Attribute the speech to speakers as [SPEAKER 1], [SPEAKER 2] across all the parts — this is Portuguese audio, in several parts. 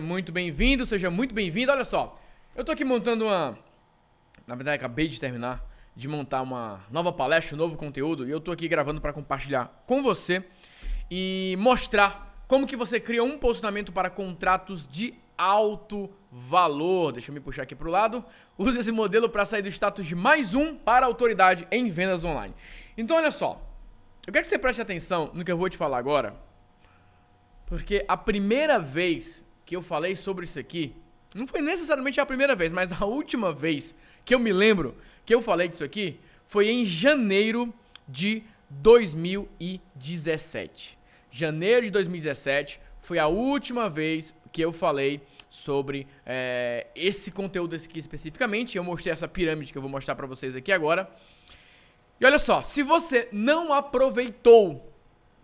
[SPEAKER 1] Muito bem-vindo, seja muito bem-vindo. Olha só, eu tô aqui montando uma. Na verdade, acabei de terminar de montar uma nova palestra, um novo conteúdo, e eu tô aqui gravando para compartilhar com você e mostrar como que você cria um posicionamento para contratos de alto valor. Deixa eu me puxar aqui para o lado. Use esse modelo para sair do status de mais um para autoridade em vendas online. Então, olha só, eu quero que você preste atenção no que eu vou te falar agora, porque a primeira vez que eu falei sobre isso aqui, não foi necessariamente a primeira vez, mas a última vez que eu me lembro que eu falei disso aqui foi em janeiro de 2017. Janeiro de 2017 foi a última vez que eu falei sobre é, esse conteúdo aqui especificamente. Eu mostrei essa pirâmide que eu vou mostrar para vocês aqui agora. E olha só, se você não aproveitou,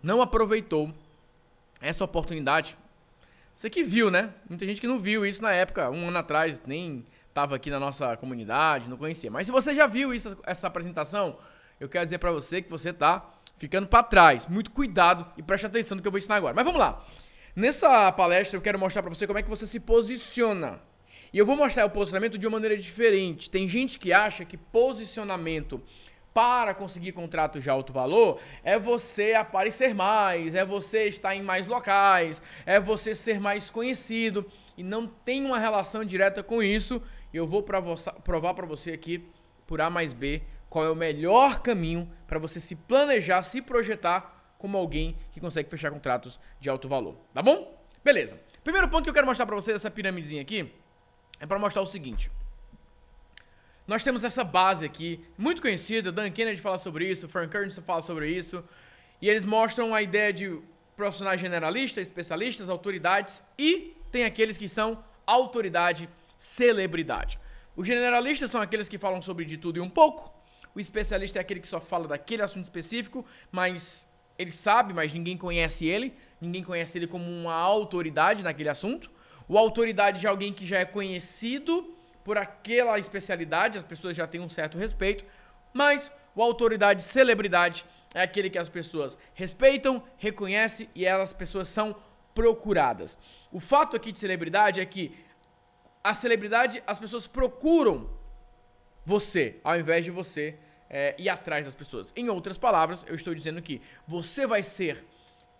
[SPEAKER 1] não aproveitou essa oportunidade, você que viu, né? Muita gente que não viu isso na época, um ano atrás, nem estava aqui na nossa comunidade, não conhecia. Mas se você já viu isso, essa apresentação, eu quero dizer para você que você tá ficando para trás. Muito cuidado e preste atenção no que eu vou ensinar agora. Mas vamos lá. Nessa palestra eu quero mostrar para você como é que você se posiciona. E eu vou mostrar o posicionamento de uma maneira diferente. Tem gente que acha que posicionamento para conseguir contratos de alto valor é você aparecer mais, é você estar em mais locais, é você ser mais conhecido e não tem uma relação direta com isso. Eu vou provar para você aqui por A mais B qual é o melhor caminho para você se planejar, se projetar como alguém que consegue fechar contratos de alto valor, tá bom? Beleza. Primeiro ponto que eu quero mostrar para você dessa piramidezinha aqui é para mostrar o seguinte nós temos essa base aqui, muito conhecida, Dan Kennedy fala sobre isso, Frank Ernst fala sobre isso, e eles mostram a ideia de profissionais generalistas, especialistas, autoridades, e tem aqueles que são autoridade, celebridade. Os generalistas são aqueles que falam sobre de tudo e um pouco, o especialista é aquele que só fala daquele assunto específico, mas ele sabe, mas ninguém conhece ele, ninguém conhece ele como uma autoridade naquele assunto. O autoridade de alguém que já é conhecido, por aquela especialidade, as pessoas já têm um certo respeito, mas o autoridade celebridade é aquele que as pessoas respeitam, reconhecem e elas pessoas são procuradas. O fato aqui de celebridade é que a celebridade, as pessoas procuram você, ao invés de você é, ir atrás das pessoas. Em outras palavras, eu estou dizendo que você vai ser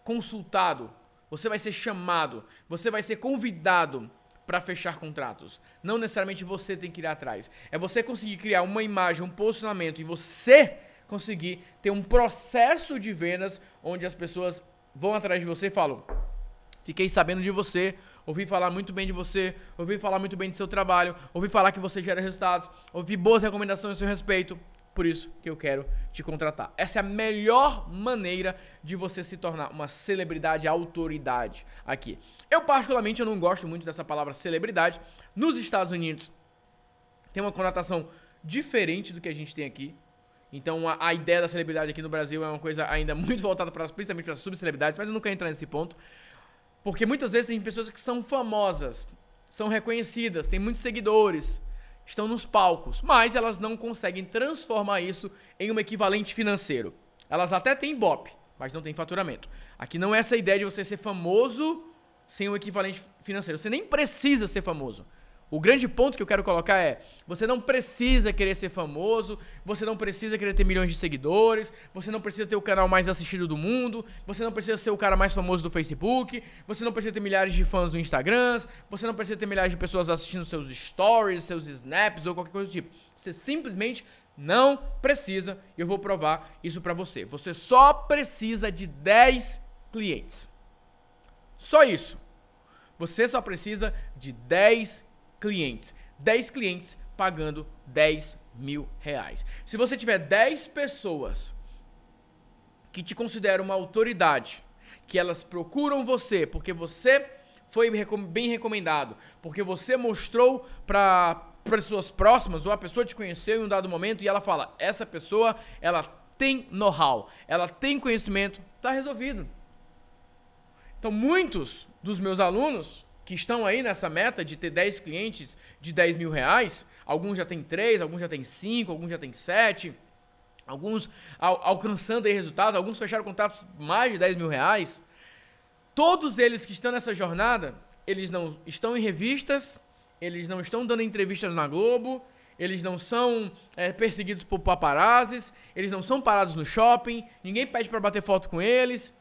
[SPEAKER 1] consultado, você vai ser chamado, você vai ser convidado para fechar contratos. Não necessariamente você tem que ir atrás. É você conseguir criar uma imagem, um posicionamento e você conseguir ter um processo de vendas onde as pessoas vão atrás de você e falam: Fiquei sabendo de você, ouvi falar muito bem de você, ouvi falar muito bem do seu trabalho, ouvi falar que você gera resultados, ouvi boas recomendações a seu respeito. Por isso que eu quero te contratar. Essa é a melhor maneira de você se tornar uma celebridade, autoridade aqui. Eu particularmente eu não gosto muito dessa palavra celebridade. Nos Estados Unidos tem uma conotação diferente do que a gente tem aqui. Então a, a, ideia da celebridade aqui no Brasil é uma coisa ainda muito voltada para principalmente para subcelebridades, mas eu não quero entrar nesse ponto. Porque muitas vezes tem pessoas que são famosas, são reconhecidas, têm muitos seguidores, estão nos palcos, mas elas não conseguem transformar isso em um equivalente financeiro. Elas até têm BOP, mas não têm faturamento. Aqui não é essa ideia de você ser famoso sem um equivalente financeiro. Você nem precisa ser famoso. O grande ponto que eu quero colocar é: você não precisa querer ser famoso, você não precisa querer ter milhões de seguidores, você não precisa ter o canal mais assistido do mundo, você não precisa ser o cara mais famoso do Facebook, você não precisa ter milhares de fãs no Instagram, você não precisa ter milhares de pessoas assistindo seus stories, seus snaps ou qualquer coisa do tipo. Você simplesmente não precisa, e eu vou provar isso para você. Você só precisa de 10 clientes. Só isso. Você só precisa de 10 clientes clientes. 10 clientes pagando 10 mil reais. Se você tiver 10 pessoas que te consideram uma autoridade, que elas procuram você porque você foi bem recomendado, porque você mostrou para pessoas próximas ou a pessoa te conheceu em um dado momento e ela fala: essa pessoa ela tem know-how, ela tem conhecimento, tá resolvido. Então muitos dos meus alunos que estão aí nessa meta de ter 10 clientes de 10 mil reais, alguns já tem 3, alguns já tem 5, alguns já tem 7, alguns al alcançando aí resultados, alguns fecharam contratos mais de 10 mil reais. Todos eles que estão nessa jornada, eles não estão em revistas, eles não estão dando entrevistas na Globo, eles não são é, perseguidos por paparazes, eles não são parados no shopping, ninguém pede para bater foto com eles,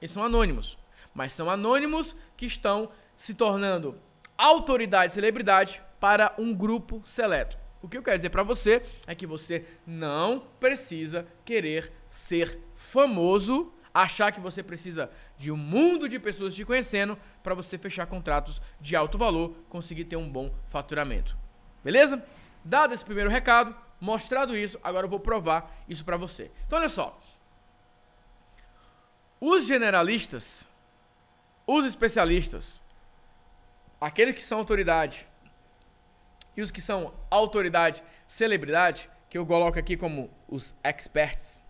[SPEAKER 1] eles são anônimos. Mas são anônimos que estão se tornando autoridade, celebridade para um grupo seleto. O que eu quero dizer para você é que você não precisa querer ser famoso, achar que você precisa de um mundo de pessoas te conhecendo para você fechar contratos de alto valor, conseguir ter um bom faturamento. Beleza? Dado esse primeiro recado, mostrado isso, agora eu vou provar isso para você. Então olha só. Os generalistas, os especialistas, aqueles que são autoridade e os que são autoridade, celebridade, que eu coloco aqui como os experts.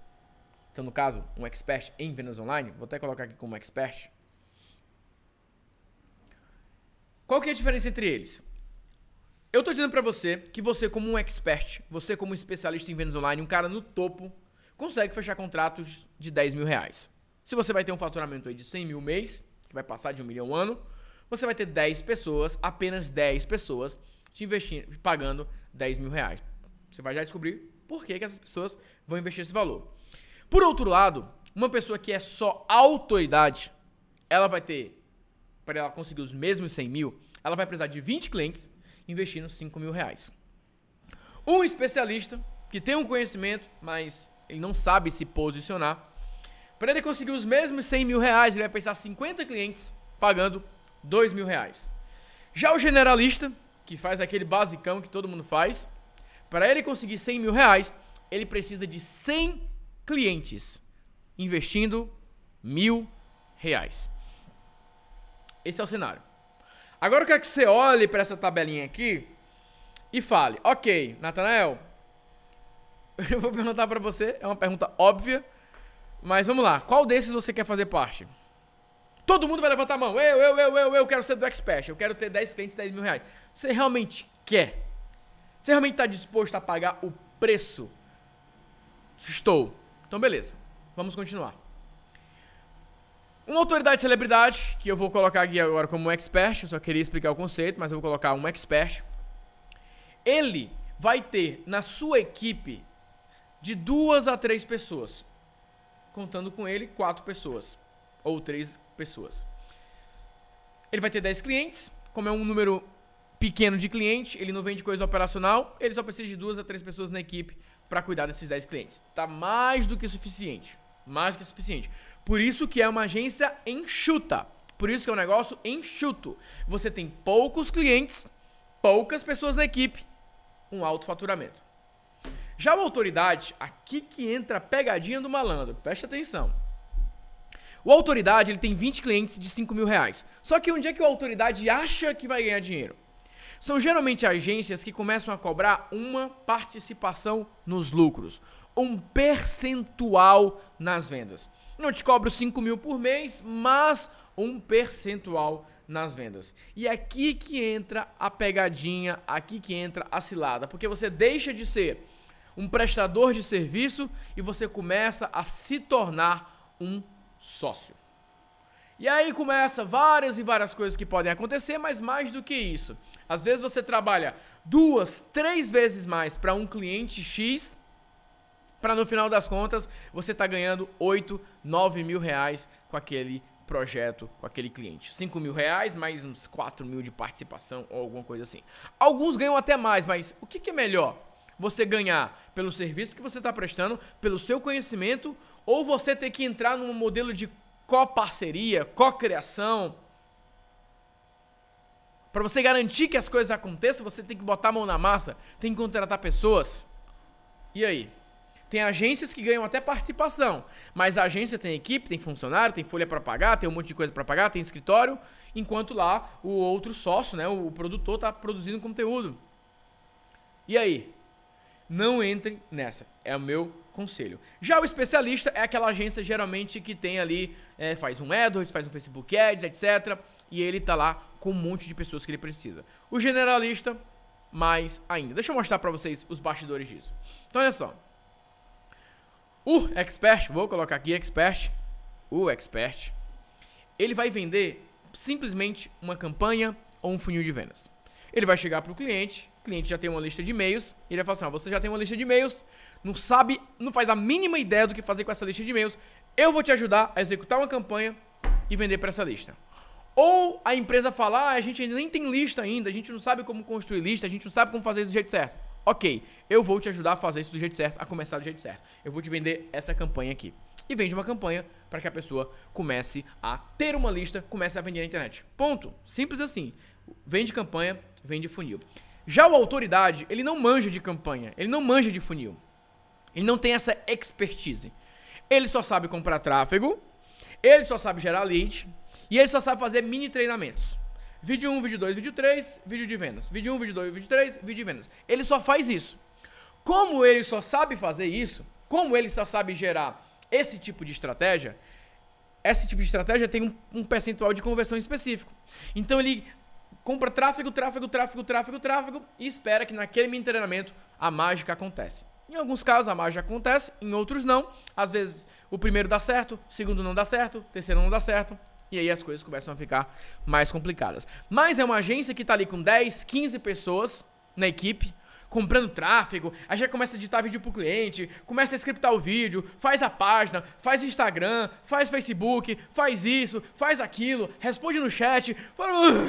[SPEAKER 1] Então, no caso, um expert em vendas online, vou até colocar aqui como expert. Qual que é a diferença entre eles? Eu estou dizendo para você que você como um expert, você como especialista em vendas online, um cara no topo, consegue fechar contratos de 10 mil reais. Se você vai ter um faturamento aí de 100 mil mês, que vai passar de um milhão ano, você vai ter 10 pessoas, apenas 10 pessoas, te investindo, pagando 10 mil reais. Você vai já descobrir por que, que essas pessoas vão investir esse valor. Por outro lado, uma pessoa que é só autoridade, ela vai ter, para ela conseguir os mesmos 100 mil, ela vai precisar de 20 clientes investindo 5 mil reais. Um especialista que tem um conhecimento, mas ele não sabe se posicionar, para ele conseguir os mesmos 100 mil reais, ele vai precisar 50 clientes pagando dois mil reais. Já o generalista, que faz aquele basicão que todo mundo faz, para ele conseguir 100 mil reais, ele precisa de 100 clientes, investindo mil reais. Esse é o cenário. Agora eu quero que você olhe para essa tabelinha aqui e fale, ok, Natanael, eu vou perguntar para você, é uma pergunta óbvia, mas vamos lá, qual desses você quer fazer parte? Todo mundo vai levantar a mão. Eu, eu, eu, eu, eu quero ser do expert. Eu quero ter 10 clientes, 10 mil reais. Você realmente quer? Você realmente está disposto a pagar o preço? Estou. Então, beleza. Vamos continuar. Uma autoridade celebridade, que eu vou colocar aqui agora como um expert, eu só queria explicar o conceito, mas eu vou colocar um expert. Ele vai ter na sua equipe de duas a três pessoas, contando com ele quatro pessoas, ou três pessoas. Ele vai ter 10 clientes, como é um número pequeno de cliente, ele não vende coisa operacional, ele só precisa de duas a três pessoas na equipe para cuidar desses 10 clientes. Tá mais do que suficiente. Mais do que suficiente. Por isso que é uma agência enxuta. Por isso que é um negócio enxuto. Você tem poucos clientes, poucas pessoas na equipe, um alto faturamento. Já a autoridade, aqui que entra a pegadinha do malandro. Preste atenção. O Autoridade ele tem 20 clientes de 5 mil reais. Só que onde é que o Autoridade acha que vai ganhar dinheiro? São geralmente agências que começam a cobrar uma participação nos lucros, um percentual nas vendas. Não te cobro 5 mil por mês, mas um percentual nas vendas. E é aqui que entra a pegadinha, aqui que entra a cilada, porque você deixa de ser um prestador de serviço e você começa a se tornar um sócio. E aí começa várias e várias coisas que podem acontecer, mas mais do que isso. Às vezes você trabalha duas, três vezes mais para um cliente X, para no final das contas você está ganhando 8, 9 mil reais com aquele projeto, com aquele cliente. 5 mil reais, mais uns 4 mil de participação ou alguma coisa assim. Alguns ganham até mais, mas o que, que é melhor? Você ganhar pelo serviço que você está prestando, pelo seu conhecimento ou você tem que entrar num modelo de coparceria, cocriação. Para você garantir que as coisas aconteçam, você tem que botar a mão na massa, tem que contratar pessoas. E aí? Tem agências que ganham até participação, mas a agência tem equipe, tem funcionário, tem folha para pagar, tem um monte de coisa para pagar, tem escritório, enquanto lá o outro sócio, né, o produtor está produzindo conteúdo. E aí? Não entre nessa. É o meu conselho. Já o especialista é aquela agência geralmente que tem ali, é, faz um AdWords, faz um Facebook Ads, etc. E ele tá lá com um monte de pessoas que ele precisa. O generalista, mais ainda. Deixa eu mostrar pra vocês os bastidores disso. Então, olha só. O expert, vou colocar aqui expert, o expert, ele vai vender simplesmente uma campanha ou um funil de vendas. Ele vai chegar para o cliente, cliente já tem uma lista de e-mails, e ele vai falar assim, ó, você já tem uma lista de e-mails, não sabe, não faz a mínima ideia do que fazer com essa lista de e-mails, eu vou te ajudar a executar uma campanha e vender para essa lista. Ou a empresa fala, ah, a gente nem tem lista ainda, a gente não sabe como construir lista, a gente não sabe como fazer isso do jeito certo. Ok, eu vou te ajudar a fazer isso do jeito certo, a começar do jeito certo. Eu vou te vender essa campanha aqui. E vende uma campanha para que a pessoa comece a ter uma lista, comece a vender na internet. Ponto. Simples assim. Vende campanha, vende funil. Já o autoridade, ele não manja de campanha, ele não manja de funil. Ele não tem essa expertise. Ele só sabe comprar tráfego, ele só sabe gerar lead e ele só sabe fazer mini treinamentos. Vídeo 1, vídeo 2, vídeo 3, vídeo de vendas. Vídeo 1, vídeo 2, vídeo 3, vídeo de vendas. Ele só faz isso. Como ele só sabe fazer isso, como ele só sabe gerar esse tipo de estratégia, esse tipo de estratégia tem um, um percentual de conversão específico. Então ele compra tráfego, tráfego, tráfego, tráfego, tráfego e espera que naquele mini treinamento a mágica acontece. Em alguns casos a mágica acontece, em outros não. Às vezes o primeiro dá certo, o segundo não dá certo, o terceiro não dá certo. E aí as coisas começam a ficar mais complicadas. Mas é uma agência que está ali com 10, 15 pessoas na equipe, comprando tráfego, aí já começa a editar vídeo pro cliente, começa a scriptar o vídeo, faz a página, faz Instagram, faz Facebook, faz isso, faz aquilo, responde no chat. Fala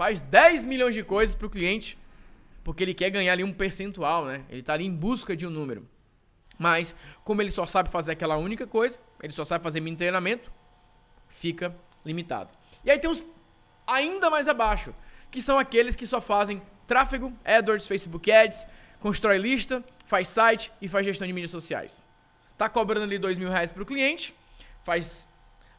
[SPEAKER 1] faz 10 milhões de coisas para o cliente, porque ele quer ganhar ali um percentual, né? Ele está ali em busca de um número. Mas, como ele só sabe fazer aquela única coisa, ele só sabe fazer mini treinamento, fica limitado. E aí tem os ainda mais abaixo, que são aqueles que só fazem tráfego, AdWords, Facebook Ads, constrói lista, faz site e faz gestão de mídias sociais. Tá cobrando ali dois mil reais para o cliente, faz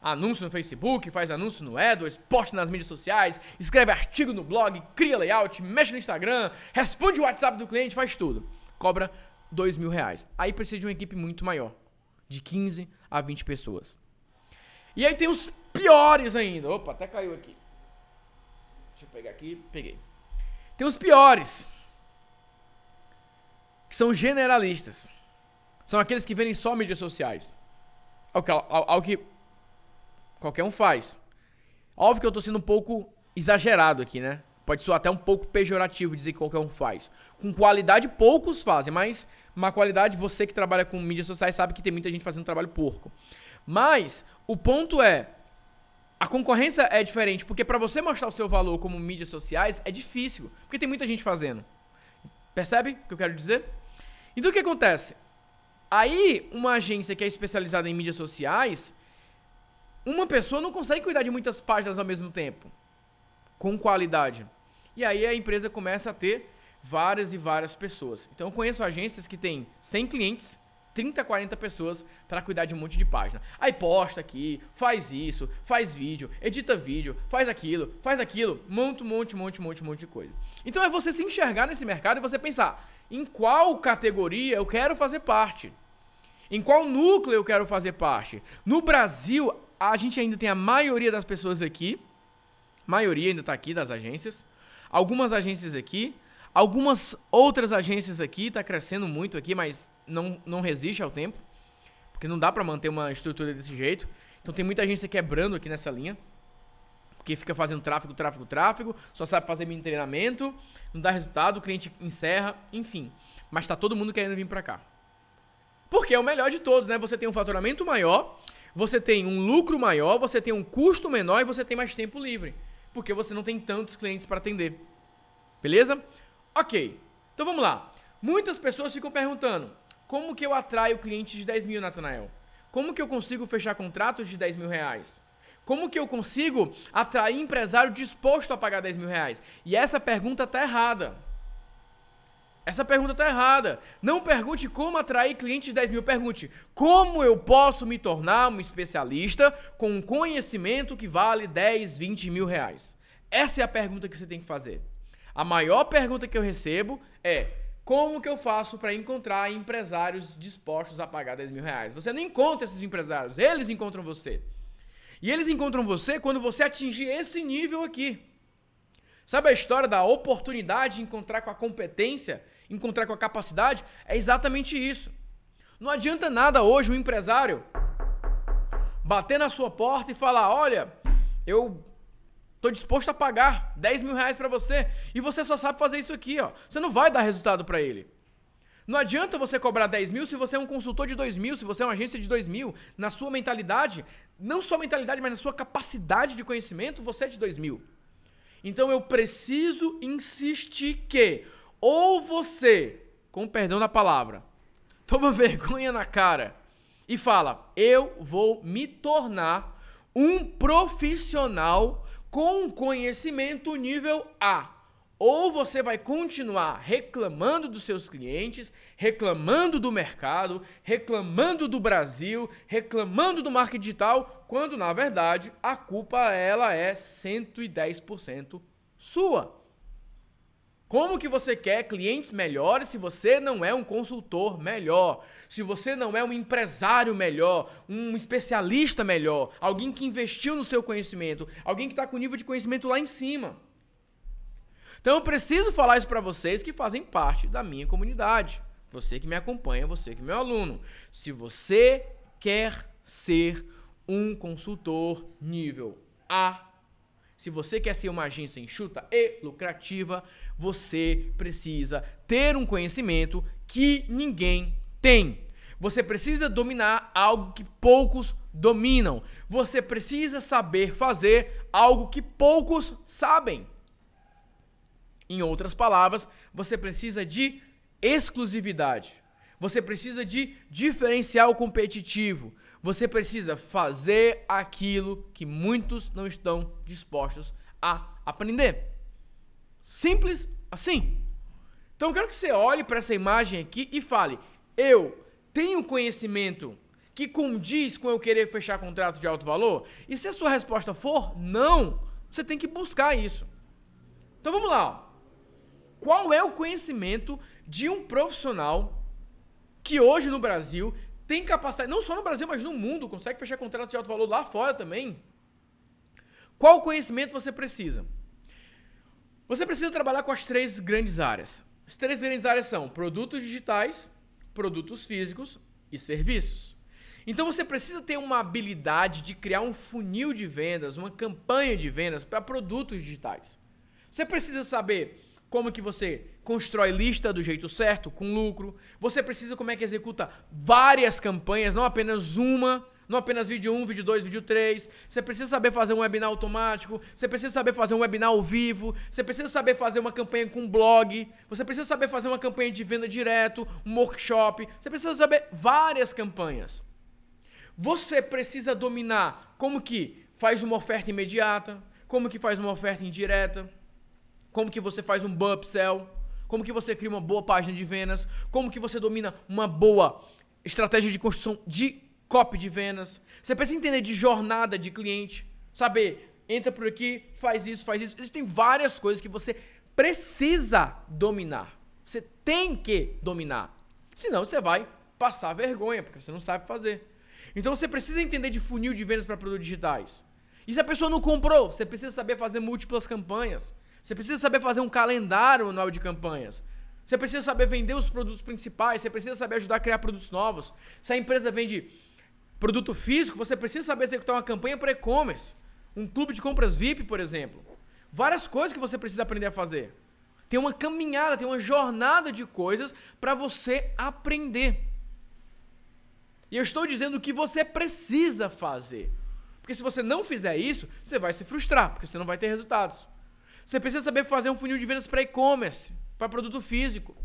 [SPEAKER 1] anúncio no Facebook, faz anúncio no AdWords, posta nas mídias sociais, escreve artigo no blog, cria layout, mexe no Instagram, responde o WhatsApp do cliente, faz tudo. Cobra dois mil reais. Aí precisa de uma equipe muito maior, de 15 a 20 pessoas. E aí tem os piores ainda. Opa, até caiu aqui. Deixa eu pegar aqui, peguei. Tem os piores, que são generalistas. São aqueles que vendem só mídias sociais. Ao que, ao, ao que Qualquer um faz. Óbvio que eu tô sendo um pouco exagerado aqui, né? Pode soar até um pouco pejorativo dizer que qualquer um faz. Com qualidade, poucos fazem, mas uma qualidade, você que trabalha com mídias sociais sabe que tem muita gente fazendo trabalho porco. Mas o ponto é, a concorrência é diferente, porque para você mostrar o seu valor como mídias sociais é difícil, porque tem muita gente fazendo. Percebe o que eu quero dizer? Então o que acontece? Aí, uma agência que é especializada em mídias sociais, uma pessoa não consegue cuidar de muitas páginas ao mesmo tempo, com qualidade. E aí a empresa começa a ter várias e várias pessoas. Então eu conheço agências que têm 100 clientes, 30, 40 pessoas para cuidar de um monte de página. Aí posta aqui, faz isso, faz vídeo, edita vídeo, faz aquilo, faz aquilo, monta um monte, monte, monte, monte de coisa. Então é você se enxergar nesse mercado e você pensar em qual categoria eu quero fazer parte. Em qual núcleo eu quero fazer parte? No Brasil, a gente ainda tem a maioria das pessoas aqui. Maioria ainda está aqui das agências. Algumas agências aqui. Algumas outras agências aqui. Está crescendo muito aqui, mas não, não resiste ao tempo. Porque não dá para manter uma estrutura desse jeito. Então tem muita agência quebrando aqui nessa linha. Porque fica fazendo tráfego, tráfego, tráfego. Só sabe fazer mini treinamento. Não dá resultado. O cliente encerra. Enfim. Mas está todo mundo querendo vir para cá. Porque é o melhor de todos, né? Você tem um faturamento maior, você tem um lucro maior, você tem um custo menor e você tem mais tempo livre, porque você não tem tantos clientes para atender. Beleza? Ok. Então vamos lá. Muitas pessoas ficam perguntando: como que eu atraio clientes de 10 mil, Natanael? Como que eu consigo fechar contratos de 10 mil reais? Como que eu consigo atrair empresário disposto a pagar 10 mil reais? E essa pergunta tá errada. Essa pergunta tá errada. Não pergunte como atrair clientes de 10 mil. Pergunte como eu posso me tornar um especialista com um conhecimento que vale 10, 20 mil reais. Essa é a pergunta que você tem que fazer. A maior pergunta que eu recebo é como que eu faço para encontrar empresários dispostos a pagar 10 mil reais? Você não encontra esses empresários, eles encontram você. E eles encontram você quando você atingir esse nível aqui. Sabe a história da oportunidade de encontrar com a competência? encontrar com a capacidade, é exatamente isso. Não adianta nada hoje um empresário bater na sua porta e falar: olha, eu tô disposto a pagar 10 mil reais para você e você só sabe fazer isso aqui, ó. Você não vai dar resultado para ele. Não adianta você cobrar 10 mil se você é um consultor de 2 mil, se você é uma agência de 2 mil. Na sua mentalidade, não só mentalidade, mas na sua capacidade de conhecimento, você é de 2 mil. Então eu preciso insistir que ou você, com perdão da palavra, toma vergonha na cara e fala: eu vou me tornar um profissional com conhecimento nível A. Ou você vai continuar reclamando dos seus clientes, reclamando do mercado, reclamando do Brasil, reclamando do marketing digital, quando na verdade a culpa ela é 110% sua. Como que você quer clientes melhores se você não é um consultor melhor? Se você não é um empresário melhor, um especialista melhor, alguém que investiu no seu conhecimento, alguém que está com o nível de conhecimento lá em cima? Então eu preciso falar isso para vocês que fazem parte da minha comunidade. Você que me acompanha, você que é meu aluno. Se você quer ser um consultor nível A se você quer ser uma agência enxuta e lucrativa, você precisa ter um conhecimento que ninguém tem. Você precisa dominar algo que poucos dominam. Você precisa saber fazer algo que poucos sabem. Em outras palavras, você precisa de exclusividade. Você precisa de diferencial competitivo. Você precisa fazer aquilo que muitos não estão dispostos a aprender. Simples assim. Então eu quero que você olhe para essa imagem aqui e fale: eu tenho conhecimento que condiz com eu querer fechar contrato de alto valor? E se a sua resposta for não, você tem que buscar isso. Então vamos lá. Qual é o conhecimento de um profissional que hoje no Brasil tem capacidade, não só no Brasil, mas no mundo, consegue fechar contratos de alto valor lá fora também. Qual conhecimento você precisa? Você precisa trabalhar com as três grandes áreas. As três grandes áreas são produtos digitais, produtos físicos e serviços. Então você precisa ter uma habilidade de criar um funil de vendas, uma campanha de vendas para produtos digitais. Você precisa saber como que você constrói lista do jeito certo, com lucro. Você precisa como é que executa várias campanhas, não apenas uma, não apenas vídeo 1, vídeo 2, vídeo 3. Você precisa saber fazer um webinar automático, você precisa saber fazer um webinar ao vivo, você precisa saber fazer uma campanha com blog, você precisa saber fazer uma campanha de venda direto, um workshop, você precisa saber várias campanhas. Você precisa dominar como que faz uma oferta imediata, como que faz uma oferta indireta, como que você faz um bump sell, como que você cria uma boa página de vendas, como que você domina uma boa estratégia de construção de copy de vendas. Você precisa entender de jornada de cliente, saber, entra por aqui, faz isso, faz isso. Existem várias coisas que você precisa dominar. Você tem que dominar. Senão você vai passar vergonha, porque você não sabe fazer. Então você precisa entender de funil de vendas para produtos digitais. E se a pessoa não comprou, você precisa saber fazer múltiplas campanhas. Você precisa saber fazer um calendário anual de campanhas. Você precisa saber vender os produtos principais, você precisa saber ajudar a criar produtos novos. Se a empresa vende produto físico, você precisa saber executar uma campanha para e-commerce, um clube de compras VIP, por exemplo. Várias coisas que você precisa aprender a fazer. Tem uma caminhada, tem uma jornada de coisas para você aprender. E eu estou dizendo que você precisa fazer. Porque se você não fizer isso, você vai se frustrar, porque você não vai ter resultados. Você precisa saber fazer um funil de vendas para e-commerce, para produto físico.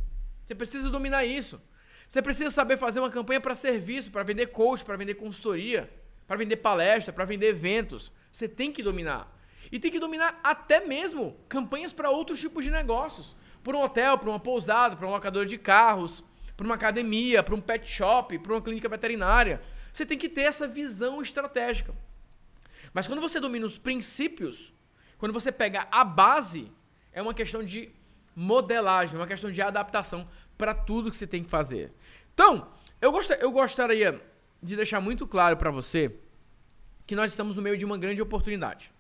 [SPEAKER 1] Você precisa dominar isso. Você precisa saber fazer uma campanha para serviço, para vender coach, para vender consultoria, para vender palestra, para vender eventos. Você tem que dominar. E tem que dominar até mesmo campanhas para outros tipos de negócios. Para um hotel, para uma pousada, para um locador de carros, para uma academia, para um pet shop, para uma clínica veterinária. Você tem que ter essa visão estratégica. Mas quando você domina os princípios, quando você pega a base, é uma questão de modelagem, é uma questão de adaptação para tudo que você tem que fazer. Então, eu, gost... eu gostaria de deixar muito claro para você que nós estamos no meio de uma grande oportunidade.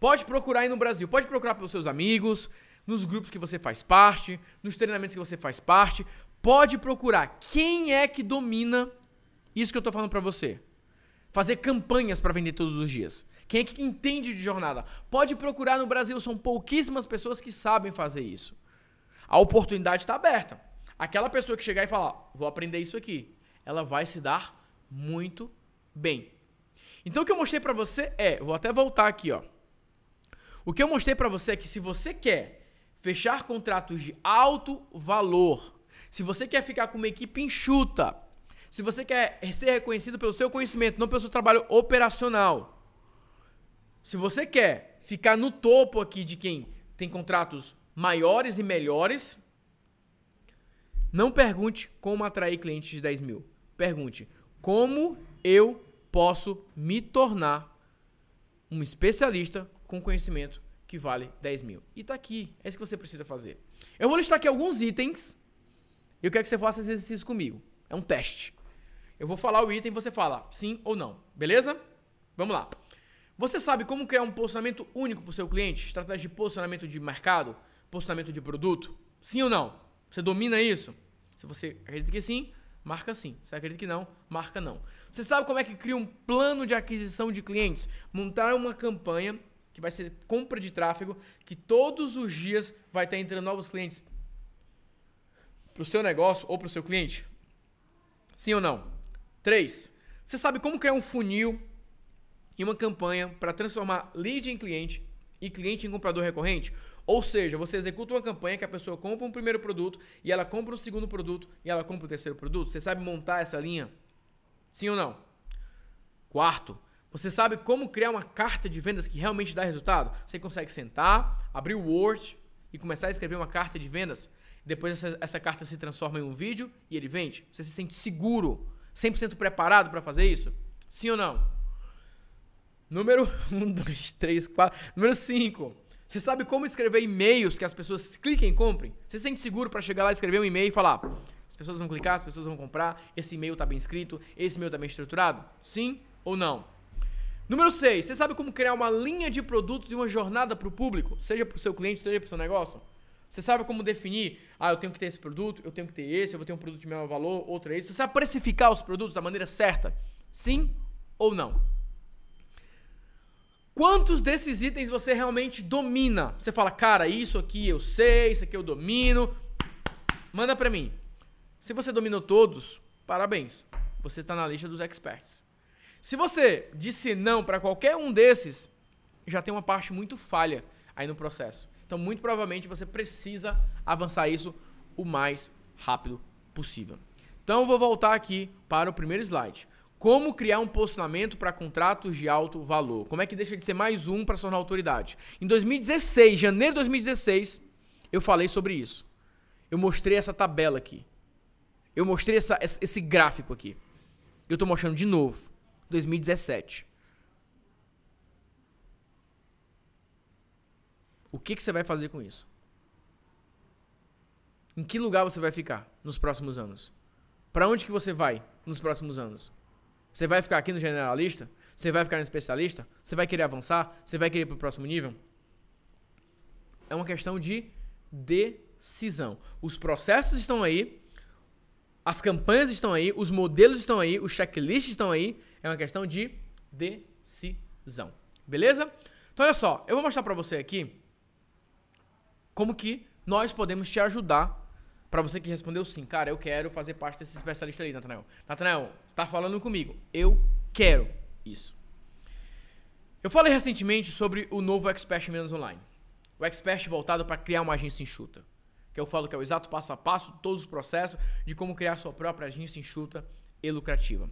[SPEAKER 1] Pode procurar aí no Brasil, pode procurar pelos seus amigos, nos grupos que você faz parte, nos treinamentos que você faz parte. Pode procurar quem é que domina isso que eu estou falando para você fazer campanhas para vender todos os dias. Quem é que entende de jornada? Pode procurar no Brasil, são pouquíssimas pessoas que sabem fazer isso. A oportunidade está aberta. Aquela pessoa que chegar e falar, vou aprender isso aqui, ela vai se dar muito bem. Então o que eu mostrei para você é, vou até voltar aqui, ó. O que eu mostrei para você é que se você quer fechar contratos de alto valor, se você quer ficar com uma equipe enxuta, se você quer ser reconhecido pelo seu conhecimento, não pelo seu trabalho operacional. Se você quer ficar no topo aqui de quem tem contratos maiores e melhores, não pergunte como atrair clientes de 10 mil. Pergunte como eu posso me tornar um especialista com conhecimento que vale 10 mil. E tá aqui, é isso que você precisa fazer. Eu vou listar aqui alguns itens e eu quero que você faça esse exercício comigo. É um teste. Eu vou falar o item e você fala sim ou não, beleza? Vamos lá. Você sabe como criar um posicionamento único para o seu cliente? Estratégia de posicionamento de mercado? Posicionamento de produto? Sim ou não? Você domina isso? Se você acredita que sim, marca sim. Se acredita que não, marca não. Você sabe como é que cria um plano de aquisição de clientes? Montar uma campanha que vai ser compra de tráfego, que todos os dias vai estar entrando novos clientes para o seu negócio ou para o seu cliente? Sim ou não? 3. Você sabe como criar um funil e uma campanha para transformar lead em cliente e cliente em comprador recorrente? Ou seja, você executa uma campanha que a pessoa compra um primeiro produto e ela compra um segundo produto e ela compra o um terceiro produto. Você sabe montar essa linha? Sim ou não? Quarto, você sabe como criar uma carta de vendas que realmente dá resultado? Você consegue sentar, abrir o Word e começar a escrever uma carta de vendas. Depois essa, essa carta se transforma em um vídeo e ele vende. Você se sente seguro 100% preparado para fazer isso? Sim ou não? Número 1, 2, 3, 4. Número 5. Você sabe como escrever e-mails que as pessoas cliquem e comprem? Você se sente seguro para chegar lá, escrever um e-mail e falar: as pessoas vão clicar, as pessoas vão comprar, esse e-mail está bem escrito, esse e-mail está bem estruturado? Sim ou não? Número 6. Você sabe como criar uma linha de produtos e uma jornada para o público? Seja para o seu cliente, seja para o seu negócio? Você sabe como definir, ah, eu tenho que ter esse produto, eu tenho que ter esse, eu vou ter um produto de maior valor, outro é esse. Você sabe precificar os produtos da maneira certa? Sim ou não? Quantos desses itens você realmente domina? Você fala, cara, isso aqui eu sei, isso aqui eu domino. Manda pra mim. Se você dominou todos, parabéns. Você está na lista dos experts. Se você disse não para qualquer um desses, já tem uma parte muito falha aí no processo. Então, muito provavelmente você precisa avançar isso o mais rápido possível. Então, vou voltar aqui para o primeiro slide. Como criar um posicionamento para contratos de alto valor? Como é que deixa de ser mais um para se tornar autoridade? Em 2016, janeiro de 2016, eu falei sobre isso. Eu mostrei essa tabela aqui. Eu mostrei essa, esse gráfico aqui. Eu estou mostrando de novo. 2017. O que, que você vai fazer com isso? Em que lugar você vai ficar nos próximos anos? Para onde que você vai nos próximos anos? Você vai ficar aqui no generalista? Você vai ficar no especialista? Você vai querer avançar? Você vai querer ir para o próximo nível? É uma questão de decisão. Os processos estão aí, as campanhas estão aí, os modelos estão aí, os checklists estão aí. É uma questão de decisão. Beleza? Então, olha só, eu vou mostrar para você aqui como que nós podemos te ajudar para você que respondeu sim, cara, eu quero fazer parte desse especialista aí, Natanael. Natanael, tá falando comigo. Eu quero isso. Eu falei recentemente sobre o novo Expert Menos Online. O Expert voltado para criar uma agência enxuta. Que eu falo que é o exato passo a passo, todos os processos de como criar sua própria agência enxuta e lucrativa.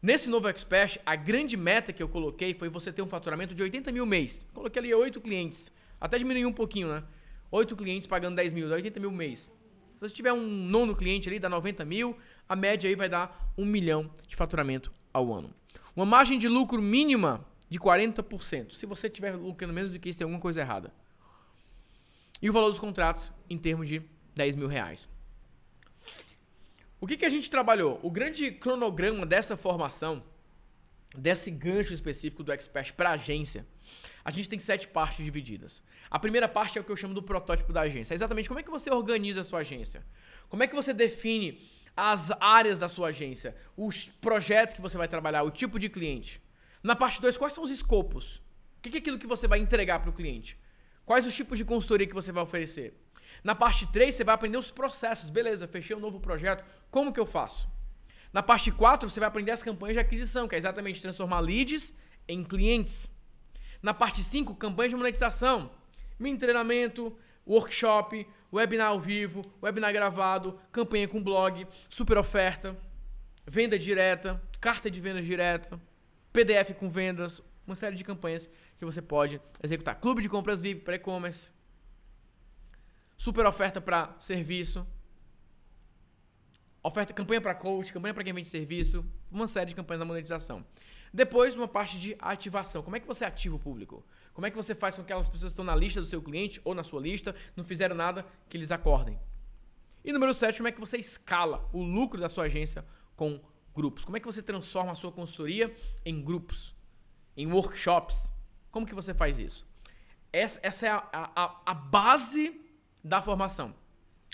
[SPEAKER 1] Nesse novo Expert, a grande meta que eu coloquei foi você ter um faturamento de 80 mil mês. Coloquei ali 8 clientes. Até diminuiu um pouquinho, né? 8 clientes pagando 10 mil, dá 80 mil mês. Se você tiver um nono cliente ali, dá 90 mil, a média aí vai dar 1 milhão de faturamento ao ano. Uma margem de lucro mínima de 40%. Se você tiver lucrando menos do que isso, tem alguma coisa errada. E o valor dos contratos em termos de 10 mil reais. O que, que a gente trabalhou? O grande cronograma dessa formação desse gancho específico do Expert para agência, a gente tem sete partes divididas. A primeira parte é o que eu chamo do protótipo da agência. É exatamente como é que você organiza a sua agência? Como é que você define as áreas da sua agência, os projetos que você vai trabalhar, o tipo de cliente? Na parte 2, quais são os escopos? O que é aquilo que você vai entregar para o cliente? Quais os tipos de consultoria que você vai oferecer? Na parte 3, você vai aprender os processos. Beleza, fechei um novo projeto, como que eu faço? Na parte 4, você vai aprender as campanhas de aquisição, que é exatamente transformar leads em clientes. Na parte 5, campanhas de monetização, mini treinamento, workshop, webinar ao vivo, webinar gravado, campanha com blog, super oferta, venda direta, carta de venda direta, PDF com vendas, uma série de campanhas que você pode executar. Clube de compras VIP para e-commerce, super oferta para serviço, oferta campanha para coach, campanha para quem vende serviço, uma série de campanhas na monetização. Depois, uma parte de ativação. Como é que você ativa o público? Como é que você faz com que aquelas pessoas que estão na lista do seu cliente ou na sua lista, não fizeram nada, que eles acordem? E número 7, como é que você escala o lucro da sua agência com grupos? Como é que você transforma a sua consultoria em grupos, em workshops? Como que você faz isso? Essa, essa é a, a, a base da formação.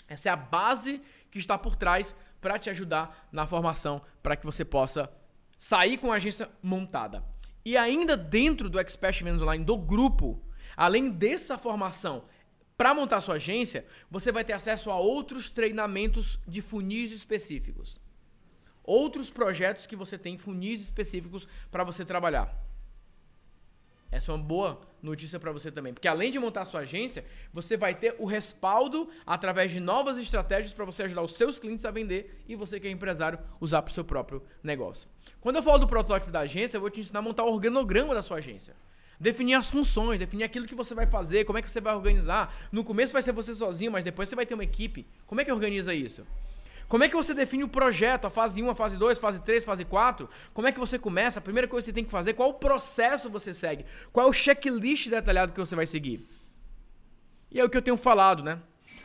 [SPEAKER 1] Essa é a base que está por trás para te ajudar na formação para que você possa sair com a agência montada. E ainda dentro do Expert Menos Online, do grupo, além dessa formação para montar sua agência, você vai ter acesso a outros treinamentos de funis específicos. Outros projetos que você tem funis específicos para você trabalhar. Essa é uma boa notícia para você também, porque além de montar sua agência, você vai ter o respaldo através de novas estratégias para você ajudar os seus clientes a vender e você que é empresário usar para o seu próprio negócio. Quando eu falo do protótipo da agência, eu vou te ensinar a montar o organograma da sua agência definir as funções, definir aquilo que você vai fazer, como é que você vai organizar. No começo vai ser você sozinho, mas depois você vai ter uma equipe. Como é que organiza isso? Como é que você define o projeto, a fase 1, a fase 2, fase 3, fase 4? Como é que você começa? A primeira coisa que você tem que fazer, qual o processo você segue? Qual é o checklist detalhado que você vai seguir? E é o que eu tenho falado, né?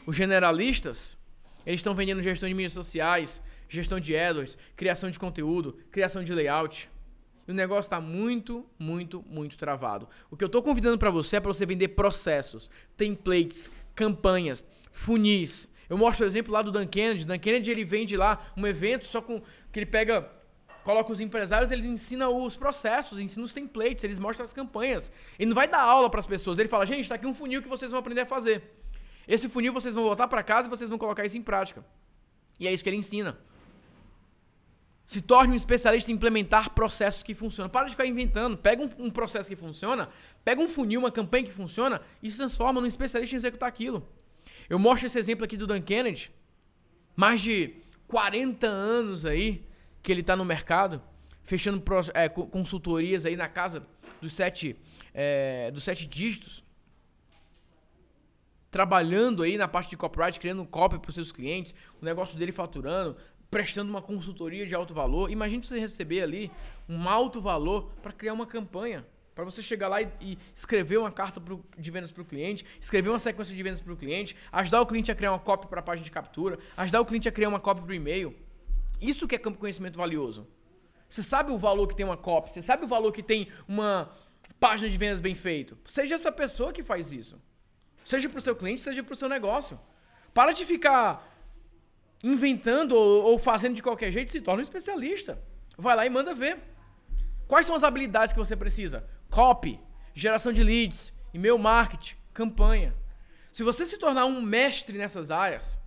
[SPEAKER 1] Os generalistas, eles estão vendendo gestão de mídias sociais, gestão de AdWords, criação de conteúdo, criação de layout. E o negócio está muito, muito, muito travado. O que eu estou convidando para você é para você vender processos, templates, campanhas, funis, eu mostro o exemplo lá do Dan Kennedy. Dan Kennedy ele vende lá um evento só com que ele pega coloca os empresários, ele ensina os processos, ensina os templates, eles mostram as campanhas. Ele não vai dar aula para as pessoas, ele fala: "Gente, está aqui um funil que vocês vão aprender a fazer. Esse funil vocês vão voltar para casa e vocês vão colocar isso em prática". E é isso que ele ensina. Se torne um especialista em implementar processos que funcionam. Para de ficar inventando. Pega um, um processo que funciona, pega um funil, uma campanha que funciona e se transforma num especialista em executar aquilo. Eu mostro esse exemplo aqui do Dan Kennedy. Mais de 40 anos aí que ele está no mercado, fechando é, consultorias aí na casa dos sete, é, dos sete dígitos. Trabalhando aí na parte de copyright, criando um copy para os seus clientes, o negócio dele faturando, prestando uma consultoria de alto valor. Imagina você receber ali um alto valor para criar uma campanha para você chegar lá e, e escrever uma carta pro, de vendas para o cliente, escrever uma sequência de vendas para o cliente, ajudar o cliente a criar uma copy para a página de captura, ajudar o cliente a criar uma copy para o e-mail. Isso que é campo conhecimento valioso. Você sabe o valor que tem uma copy, você sabe o valor que tem uma página de vendas bem feita. Seja essa pessoa que faz isso. Seja para o seu cliente, seja para o seu negócio. Para de ficar inventando ou, ou fazendo de qualquer jeito, se torna um especialista. Vai lá e manda ver. Quais são as habilidades que você precisa? copy, geração de leads, e-mail marketing, campanha. Se você se tornar um mestre nessas áreas,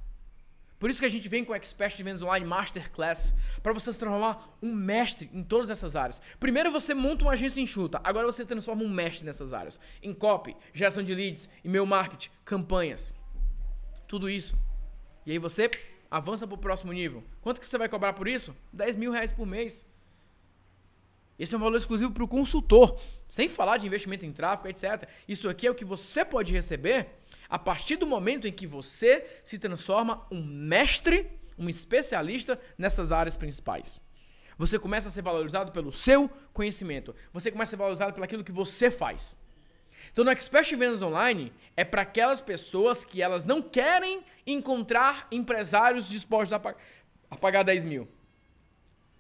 [SPEAKER 1] por isso que a gente vem com o Expert de Vendas Online Masterclass, para você se transformar um mestre em todas essas áreas. Primeiro você monta uma agência enxuta, agora você se transforma um mestre nessas áreas. Em copy, geração de leads, e-mail marketing, campanhas. Tudo isso. E aí você avança para o próximo nível. Quanto que você vai cobrar por isso? 10 mil reais por mês. Esse é um valor exclusivo para o consultor, sem falar de investimento em tráfego, etc. Isso aqui é o que você pode receber a partir do momento em que você se transforma um mestre, um especialista nessas áreas principais. Você começa a ser valorizado pelo seu conhecimento. Você começa a ser valorizado pelaquilo que você faz. Então, no Expert Vendas Online é para aquelas pessoas que elas não querem encontrar empresários dispostos a, pag a pagar 10 mil.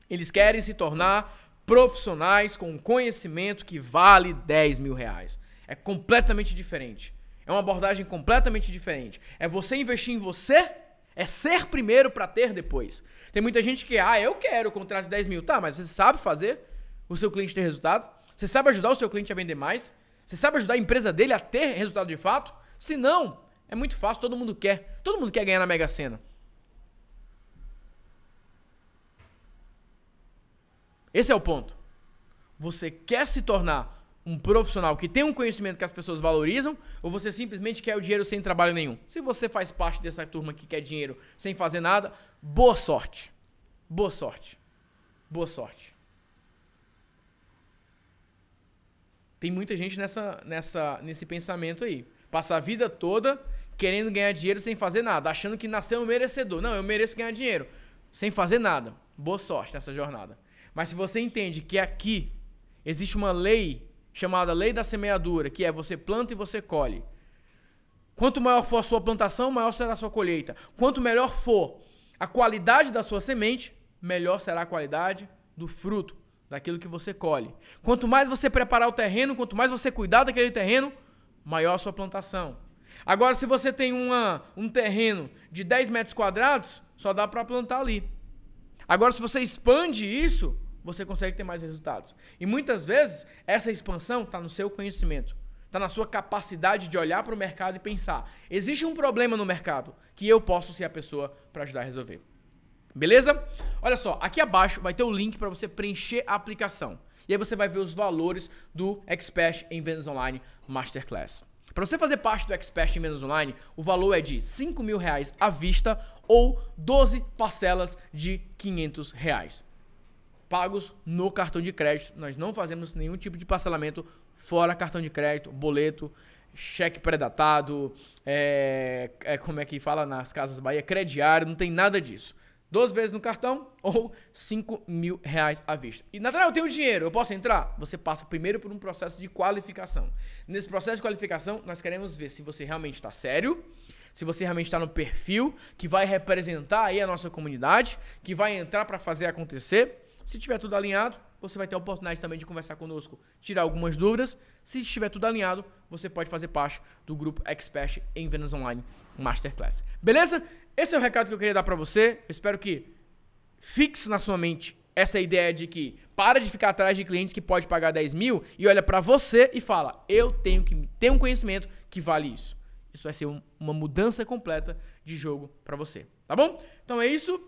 [SPEAKER 1] Eles querem se tornar profissionais com conhecimento que vale 10 mil reais. É completamente diferente. É uma abordagem completamente diferente. É você investir em você, é ser primeiro para ter depois. Tem muita gente que, ah, eu quero o contrato de 10 mil. Tá, mas você sabe fazer o seu cliente ter resultado? Você sabe ajudar o seu cliente a vender mais? Você sabe ajudar a empresa dele a ter resultado de fato? Se não, é muito fácil, todo mundo quer. Todo mundo quer ganhar na Mega Sena. Esse é o ponto. Você quer se tornar um profissional que tem um conhecimento que as pessoas valorizam ou você simplesmente quer o dinheiro sem trabalho nenhum? Se você faz parte dessa turma que quer dinheiro sem fazer nada, boa sorte. Boa sorte. Boa sorte. Tem muita gente nessa, nessa, nesse pensamento aí. Passa a vida toda querendo ganhar dinheiro sem fazer nada, achando que nasceu um merecedor. Não, eu mereço ganhar dinheiro sem fazer nada. Boa sorte nessa jornada. Mas se você entende que aqui existe uma lei chamada lei da semeadura, que é você planta e você colhe. Quanto maior for a sua plantação, maior será a sua colheita. Quanto melhor for a qualidade da sua semente, melhor será a qualidade do fruto, daquilo que você colhe. Quanto mais você preparar o terreno, quanto mais você cuidar daquele terreno, maior a sua plantação. Agora, se você tem uma, um terreno de 10 metros quadrados, só dá para plantar ali. Agora, se você expande isso, você consegue ter mais resultados. E muitas vezes, essa expansão está no seu conhecimento, está na sua capacidade de olhar para o mercado e pensar: existe um problema no mercado que eu posso ser a pessoa para ajudar a resolver. Beleza? Olha só, aqui abaixo vai ter o link para você preencher a aplicação. E aí você vai ver os valores do Expert em Vendas Online Masterclass. Para você fazer parte do Expert em Vendas Online, o valor é de 5 mil reais à vista ou 12 parcelas de 500 reais. Pagos no cartão de crédito, nós não fazemos nenhum tipo de parcelamento fora cartão de crédito, boleto, cheque predatado, é, é como é que fala nas casas Bahia, crediário, não tem nada disso. 12 vezes no cartão ou 5 mil reais à vista. E, Natanael, eu tenho dinheiro, eu posso entrar? Você passa primeiro por um processo de qualificação. Nesse processo de qualificação, nós queremos ver se você realmente está sério, se você realmente está no perfil que vai representar aí a nossa comunidade, que vai entrar para fazer acontecer. Se tiver tudo alinhado, você vai ter a oportunidade também de conversar conosco, tirar algumas dúvidas. Se estiver tudo alinhado, você pode fazer parte do grupo Expert em Vendas Online masterclass. Beleza? Esse é o recado que eu queria dar para você. Eu espero que fixe na sua mente essa ideia de que para de ficar atrás de clientes que pode pagar 10 mil e olha para você e fala, eu tenho que ter um conhecimento que vale isso. Isso vai ser um, uma mudança completa de jogo para você, tá bom? Então é isso.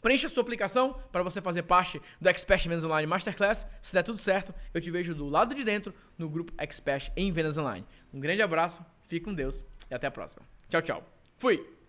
[SPEAKER 1] Preencha a sua aplicação para você fazer parte do Expert Vendas Online Masterclass. Se der tudo certo, eu te vejo do lado de dentro no grupo Expert em Vendas Online. Um grande abraço, fique com Deus e até a próxima. Tchau, tchau. Fui!